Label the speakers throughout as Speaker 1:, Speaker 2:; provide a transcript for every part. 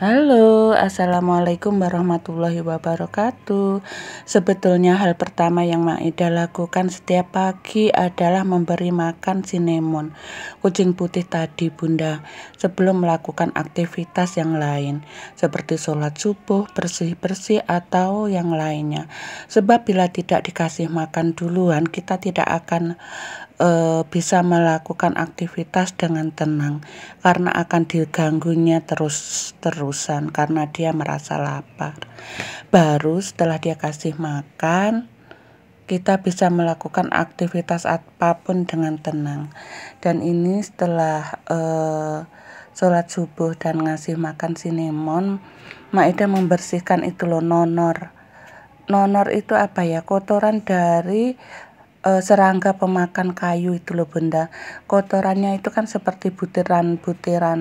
Speaker 1: Halo, Assalamualaikum warahmatullahi wabarakatuh Sebetulnya hal pertama yang Maida lakukan setiap pagi adalah memberi makan sinemon Kucing putih tadi bunda Sebelum melakukan aktivitas yang lain Seperti sholat subuh, bersih-bersih atau yang lainnya Sebab bila tidak dikasih makan duluan kita tidak akan e, bisa melakukan aktivitas dengan tenang karena akan diganggunya terus-terusan karena dia merasa lapar. Baru setelah dia kasih makan, kita bisa melakukan aktivitas apapun dengan tenang. Dan ini setelah e, sholat subuh dan ngasih makan sinemon, Maeda membersihkan itu loh nonor. Nonor itu apa ya? Kotoran dari uh, serangga pemakan kayu itu loh Bunda. Kotorannya itu kan seperti butiran-butiran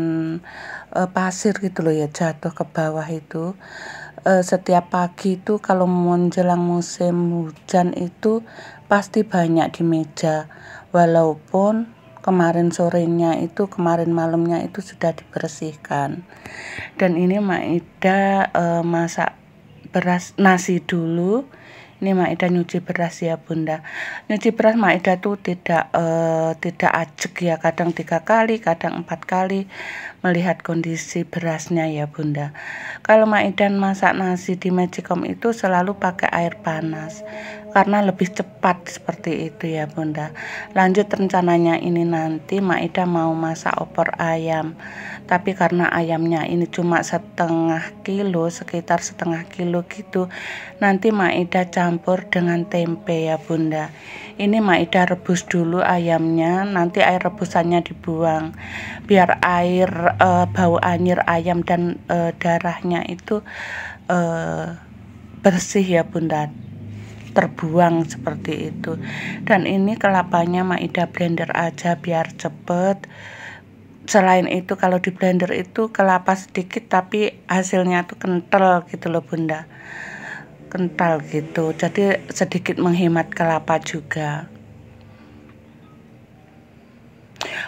Speaker 1: uh, pasir gitu loh ya jatuh ke bawah itu. Uh, setiap pagi itu kalau menjelang musim hujan itu pasti banyak di meja. Walaupun kemarin sorenya itu kemarin malamnya itu sudah dibersihkan. Dan ini Maida uh, masak beras nasi dulu ini Maeda nyuci beras ya Bunda nyuci beras Maeda tuh tidak uh, tidak acek ya kadang tiga kali kadang empat kali melihat kondisi berasnya ya Bunda kalau Maeda masak nasi di magicom itu selalu pakai air panas karena lebih cepat seperti itu ya Bunda lanjut rencananya ini nanti Maida mau masak opor ayam tapi karena ayamnya ini cuma setengah kilo sekitar setengah kilo gitu nanti Maida campur dengan tempe ya Bunda ini Maida rebus dulu ayamnya nanti air rebusannya dibuang biar air e, bau anyir ayam dan e, darahnya itu e, bersih ya Bunda terbuang seperti itu dan ini kelapanya maida blender aja biar cepet selain itu kalau di blender itu kelapa sedikit tapi hasilnya tuh kental gitu loh bunda kental gitu jadi sedikit menghemat kelapa juga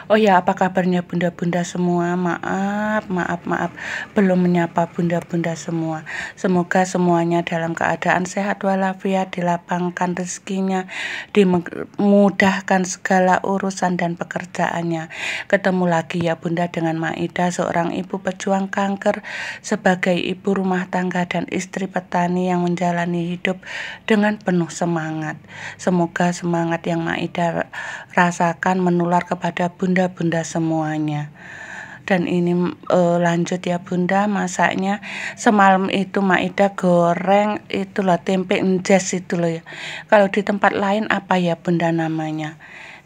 Speaker 1: Oh ya, apa kabarnya bunda-bunda semua? Maaf, maaf, maaf, belum menyapa bunda-bunda semua. Semoga semuanya dalam keadaan sehat walafiat, dilapangkan rezekinya, dimudahkan segala urusan dan pekerjaannya. Ketemu lagi ya bunda dengan Maida, seorang ibu pejuang kanker, sebagai ibu rumah tangga dan istri petani yang menjalani hidup dengan penuh semangat. Semoga semangat yang Maida rasakan menular kepada bunda bunda-bunda semuanya dan ini uh, lanjut ya bunda masaknya semalam itu Maida goreng itulah tempe enjes itu loh ya kalau di tempat lain apa ya bunda namanya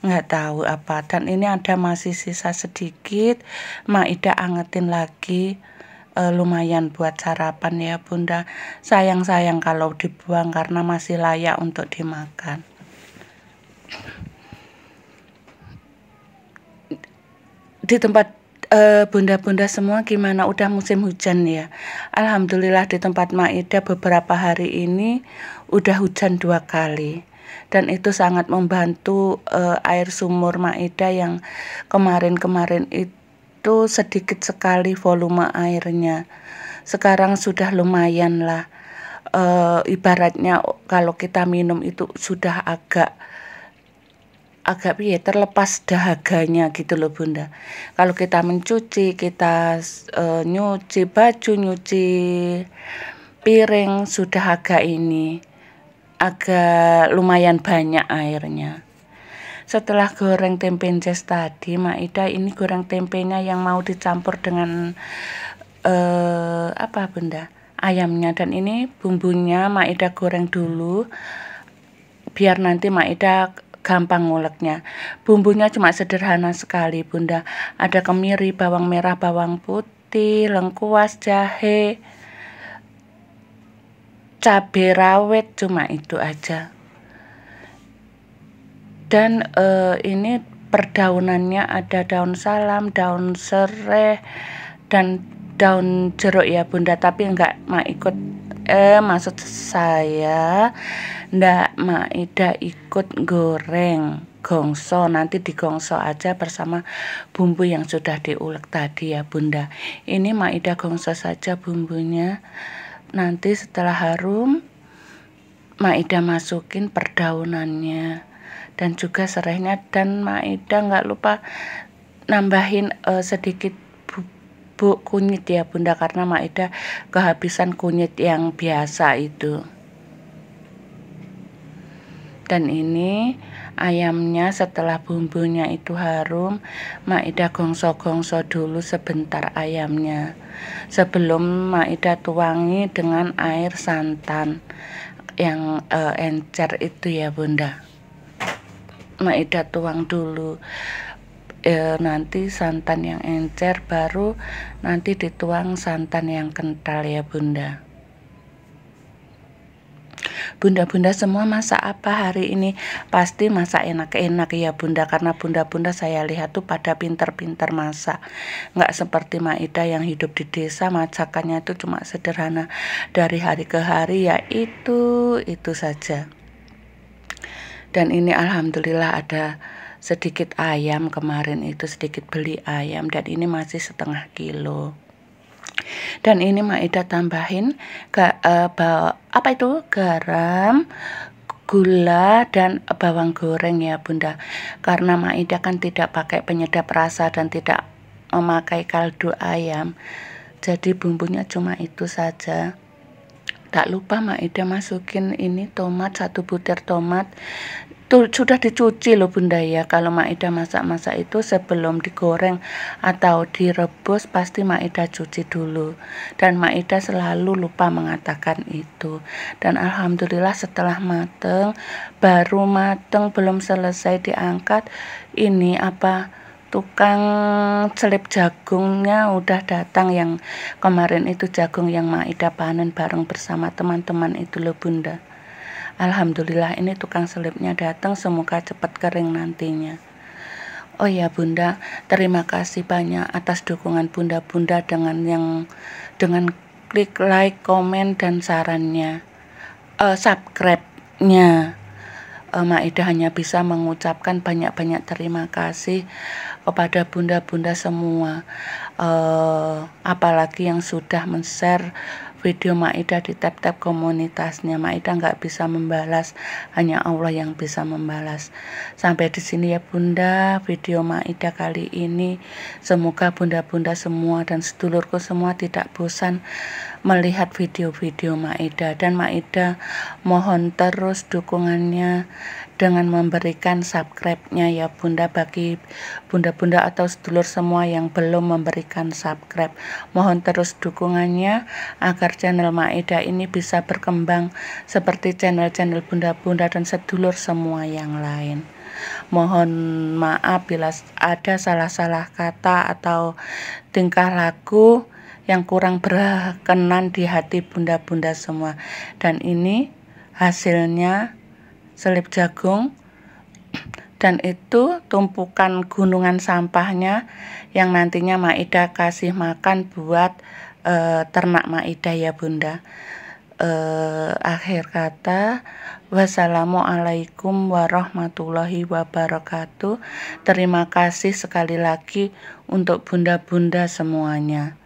Speaker 1: nggak tahu apa dan ini ada masih sisa sedikit Maida angetin lagi uh, lumayan buat sarapan ya bunda sayang-sayang kalau dibuang karena masih layak untuk dimakan di tempat eh, bunda-bunda uh, semua gimana udah musim hujan ya Alhamdulillah di tempat Maida beberapa hari ini udah hujan dua kali dan itu sangat membantu uh, air sumur Maida yang kemarin-kemarin itu sedikit sekali volume airnya sekarang sudah lumayan lah uh, ibaratnya kalau kita minum itu sudah agak agak piye terlepas dahaganya gitu loh Bunda. Kalau kita mencuci, kita e, nyuci baju, nyuci piring sudah agak ini agak lumayan banyak airnya. Setelah goreng tempe jes tadi, Maida ini goreng tempenya yang mau dicampur dengan e, apa Bunda? Ayamnya dan ini bumbunya Maida goreng dulu biar nanti Maida gampang nguleknya. Bumbunya cuma sederhana sekali, Bunda. Ada kemiri, bawang merah, bawang putih, lengkuas, jahe, cabai rawit cuma itu aja. Dan e, ini perdaunannya ada daun salam, daun serai dan daun jeruk ya Bunda, tapi enggak mau ikut eh maksud saya ndak Maida ikut goreng gongso nanti digongso aja bersama bumbu yang sudah diulek tadi ya bunda ini maida gongso saja bumbunya nanti setelah harum maida masukin perdaunannya dan juga serainya dan maida nggak lupa nambahin uh, sedikit Bu, kunyit ya Bunda karena Maeda kehabisan kunyit yang biasa itu. Dan ini ayamnya setelah bumbunya itu harum, Maeda gongso-gongso dulu sebentar ayamnya. Sebelum Maeda tuangi dengan air santan yang uh, encer itu ya Bunda. Maeda tuang dulu e, nanti santan yang encer baru nanti dituang santan yang kental ya bunda Bunda-bunda semua masak apa hari ini? Pasti masak enak-enak ya bunda Karena bunda-bunda saya lihat tuh pada pinter-pinter masak Nggak seperti Maida yang hidup di desa Masakannya itu cuma sederhana Dari hari ke hari ya itu, itu saja Dan ini Alhamdulillah ada sedikit ayam kemarin itu sedikit beli ayam dan ini masih setengah kilo dan ini Maida tambahin ke uh, apa itu garam gula dan bawang goreng ya bunda karena Maida kan tidak pakai penyedap rasa dan tidak memakai kaldu ayam jadi bumbunya cuma itu saja tak lupa Maida masukin ini tomat satu butir tomat Tuh, sudah dicuci loh bunda ya kalau maida masak-masak itu sebelum digoreng atau direbus pasti maida cuci dulu dan maida selalu lupa mengatakan itu dan alhamdulillah setelah mateng baru mateng belum selesai diangkat ini apa tukang selip jagungnya udah datang yang kemarin itu jagung yang Maida panen bareng bersama teman-teman itu loh bunda Alhamdulillah ini tukang selipnya datang semoga cepat kering nantinya. Oh ya Bunda, terima kasih banyak atas dukungan Bunda-bunda dengan yang dengan klik like, komen dan sarannya. Uh, subscribe-nya. Uh, Maida hanya bisa mengucapkan banyak-banyak terima kasih kepada bunda-bunda semua. Uh, apalagi yang sudah men-share video Maida di tab-tab komunitasnya. Maida nggak bisa membalas, hanya Allah yang bisa membalas. Sampai di sini ya Bunda, video Maida kali ini. Semoga Bunda-bunda semua dan sedulurku semua tidak bosan melihat video-video Ma'ida dan Ma'ida mohon terus dukungannya dengan memberikan subscribe-nya ya Bunda bagi Bunda-bunda atau sedulur semua yang belum memberikan subscribe. Mohon terus dukungannya agar channel Ma'ida ini bisa berkembang seperti channel-channel Bunda-bunda dan sedulur semua yang lain. Mohon maaf bila ada salah-salah kata atau tingkah laku yang kurang berkenan di hati bunda-bunda semua. Dan ini hasilnya selip jagung dan itu tumpukan gunungan sampahnya yang nantinya Maida kasih makan buat e, ternak Maida ya Bunda. E, akhir kata wassalamualaikum warahmatullahi wabarakatuh terima kasih sekali lagi untuk bunda-bunda semuanya